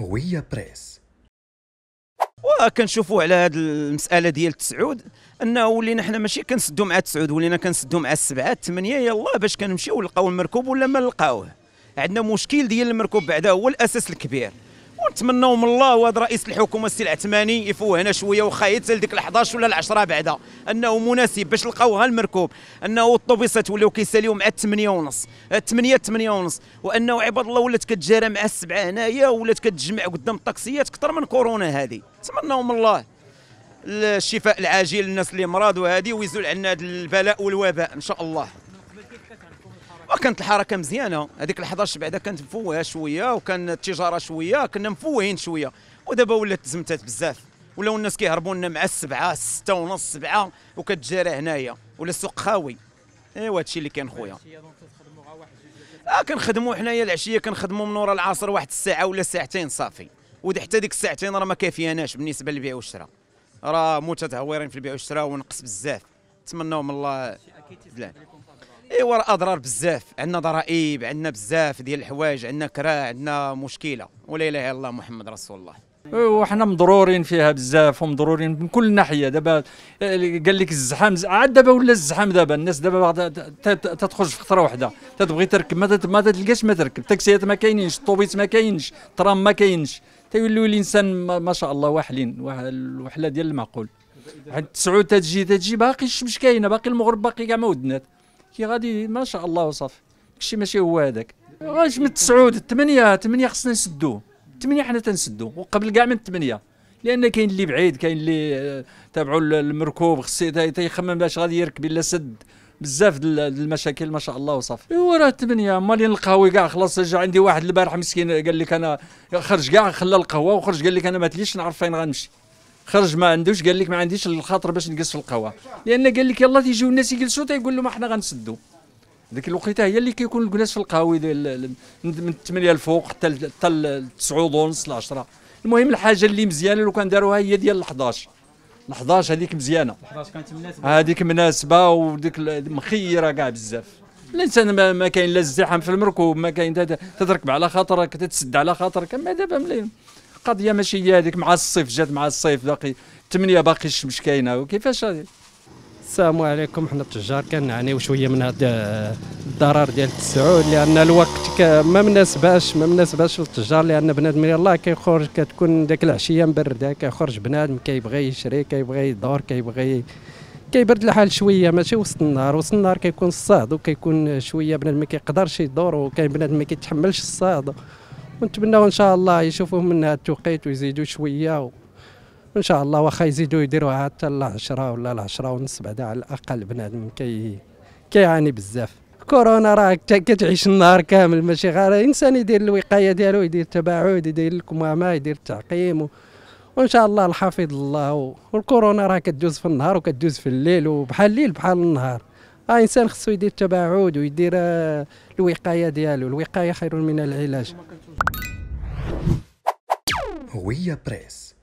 هوية بريس وكنشوفوا على هذه المساله ديال تسعود انه ولينا حنا ماشي كنسدو مع تسعود ولينا كنسدو مع السبعه الثمانيه يلا باش كنمشيو نلقاو المركوب ولا ما نلقاوه عندنا مشكل ديال المركوب بعدا هو الاساس الكبير ونتمنوا من الله وهذا رئيس الحكومه السي العثماني يفوه هنا شويه واخا حتى لديك ال 11 ولا ال 10 بعدا انه مناسب باش لقاوها المركوب انه الطوبيسات ولاو كيساليو مع 8 ونص 8 8 ونص وانه عباد الله ولات كتجارى مع السبعه هنايا ولات كتجمع قدام الطاكسيات اكثر من كورونا هذه نتمنوا من الله الشفاء العاجل للناس اللي مرضوا هذه ويزول عنا هذا البلاء والوباء ان شاء الله وكانت الحركه مزيانه هذيك ال11 بعدا كانت مفوهه شويه وكان التجاره شويه كنا مفوهين شويه ودابا ولات تزمتات بزاف ولاو الناس كيهربوا لنا مع السبعه سته ونص سبعه وكتجارى هنايا ولا السوق خاوي ايوا هادشي اللي كان خويا اه كنخدموا حنايا العشيه كنخدموا من ورا العصر واحد الساعه ولا ساعتين صافي ودي حتى ديك الساعتين راه ما كافياناش بالنسبه للبيع والشراء راه متهورين في البيع والشراء ونقص بزاف نتمنوا من الله ايوا راه اضرار بزاف عندنا ضرائب عندنا بزاف ديال الحوايج عندنا كراع عندنا مشكله ولا اله الا الله محمد رسول الله أيوة، وحنا مضرورين فيها بزاف ومضرورين من كل ناحيه دابا آه، قال لك الزحام عاد دابا ولا الزحام دابا الناس دابا تخرج في خطره واحده تتبغي تركب ما ما تلقاش ما تركب التاكسيات ما كاينينش الطوبيس ما كاينش الترام ما كاينش تيوليو الانسان ما شاء الله واحلين الوحله ديال المعقول عند تسعود تتجي تتجي باقي الشمس كاينه باقي المغرب باقي كاع ما ودنات كي غادي ما شاء الله وصافي داكشي ماشي هو هذاك غاش من تسعود الثمانية الثمانية خصنا نسدو الثمانية حنا تنسدو وقبل كاع من الثمانية لان كاين اللي بعيد كاين اللي آه، تابعوا المركوب خصي تيخمم باش غادي يركب الا سد بزاف المشاكل ما شاء الله وصافي ايوا راه الثمانيه مالي القهوي كاع خلاص جا عندي واحد البارح مسكين قال لك انا خرج كاع خلى القهوه وخرج قال لك انا ما تليش نعرف فين غنمشي خرج ما عندوش قال لك ما عنديش الخاطر باش نجلس في القهوه لان قال لك يلا تيجيو الناس يجلسوا تيقول لهم احنا غنسدوا ديك الوقيته هي اللي كيكون الجلاس في القهاوي من 8 الفوق حتى حتى 9 ونص ل 10 المهم الحاجه اللي مزيانه لو كان داروها هي ديال 11 ال 11 هذيك مزيانه 11 كانت مناسبه هذيك مناسبه وديك مخيره كاع بزاف الانسان ما, ما كاين لا الزحام في المركوب ما كاين تتركب على خاطرك تتسد على خاطرك اما دابا ملي القضيه ماشي هي هذيك مع الصيف جات مع الصيف باقي الثمانيه باقي الشمس كاينه وكيفاش السلام عليكم حنا التجار كنعانيو شويه من هذا آه، الضرر ديال التسعود لان الوقت ما مناسباش ما مناسباش للتجار لان بنادم الله كيخرج كتكون ديك العشيه مبرده كيخرج بنادم كيبغي يشري كيبغي يدور كيبغي كيبرد الحال شويه ماشي وسط النهار وسط النهار كيكون الصاد وكيكون شويه بنادم ما كيقدرش يدور وكاين بنادم ما كيتحملش الصاد ونتمناو ان شاء الله يشوفوه من هذا التوقيت ويزيدوا شويه وان شاء الله واخا يزيدوا يديروا حتى ل 10 ولا ل 10 ونص بعدا على الاقل بنادم كي كيعاني بزاف كورونا راك كتعيش النهار كامل ماشي غير الانسان يدير الوقايه ديالو يدير التباعد يدير الكمامه يدير التعقيم و... وان شاء الله الحافظ الله والكورونا راه كدوز في النهار وكدوز في الليل وبحال الليل بحال النهار اه انسان خصو يدير التباعد ويدير آه، الوقايه ديالو الوقايه خير من العلاج هويه بريس